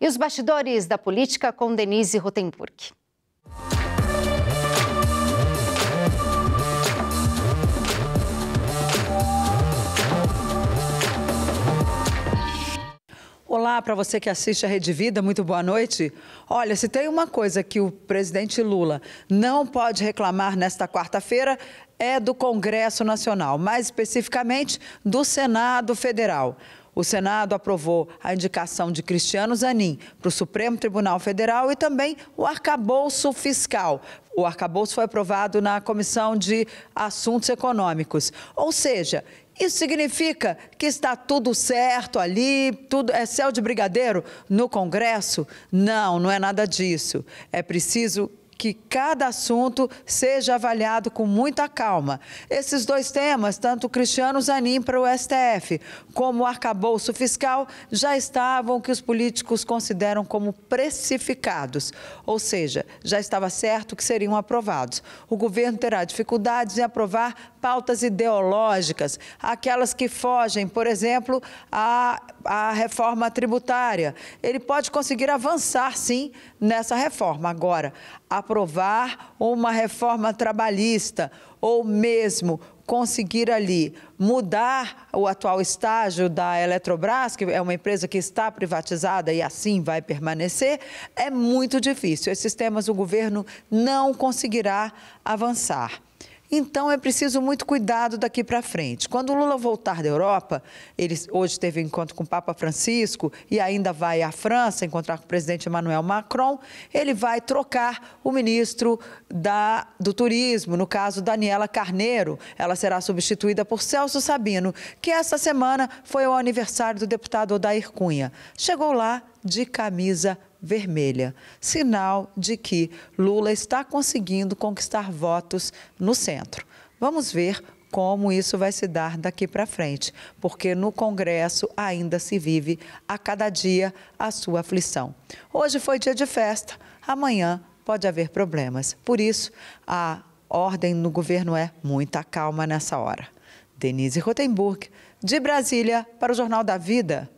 E os bastidores da política com Denise Rutenburg. Olá para você que assiste a Rede Vida, muito boa noite. Olha, se tem uma coisa que o presidente Lula não pode reclamar nesta quarta-feira é do Congresso Nacional, mais especificamente do Senado Federal. O Senado aprovou a indicação de Cristiano Zanin para o Supremo Tribunal Federal e também o arcabouço fiscal. O arcabouço foi aprovado na Comissão de Assuntos Econômicos. Ou seja, isso significa que está tudo certo ali, tudo é céu de brigadeiro no Congresso? Não, não é nada disso. É preciso que cada assunto seja avaliado com muita calma. Esses dois temas, tanto o Cristiano Zanin para o STF como o arcabouço fiscal, já estavam que os políticos consideram como precificados, ou seja, já estava certo que seriam aprovados. O governo terá dificuldades em aprovar pautas ideológicas, aquelas que fogem, por exemplo, à, à reforma tributária. Ele pode conseguir avançar, sim, nessa reforma. Agora, a aprovar uma reforma trabalhista ou mesmo conseguir ali mudar o atual estágio da Eletrobras, que é uma empresa que está privatizada e assim vai permanecer, é muito difícil. Esses temas o governo não conseguirá avançar. Então é preciso muito cuidado daqui para frente. Quando o Lula voltar da Europa, ele hoje teve um encontro com o Papa Francisco e ainda vai à França encontrar com o presidente Emmanuel Macron, ele vai trocar o ministro da, do Turismo, no caso Daniela Carneiro. Ela será substituída por Celso Sabino, que essa semana foi o aniversário do deputado Odair Cunha. Chegou lá de camisa vermelha, sinal de que Lula está conseguindo conquistar votos no centro. Vamos ver como isso vai se dar daqui para frente, porque no Congresso ainda se vive a cada dia a sua aflição. Hoje foi dia de festa, amanhã pode haver problemas. Por isso, a ordem no governo é muita calma nessa hora. Denise Rotenburg, de Brasília, para o Jornal da Vida.